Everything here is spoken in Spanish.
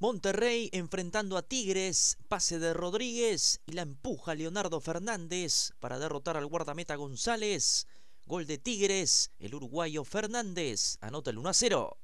Monterrey enfrentando a Tigres, pase de Rodríguez y la empuja Leonardo Fernández para derrotar al guardameta González. Gol de Tigres, el uruguayo Fernández anota el 1 a 0.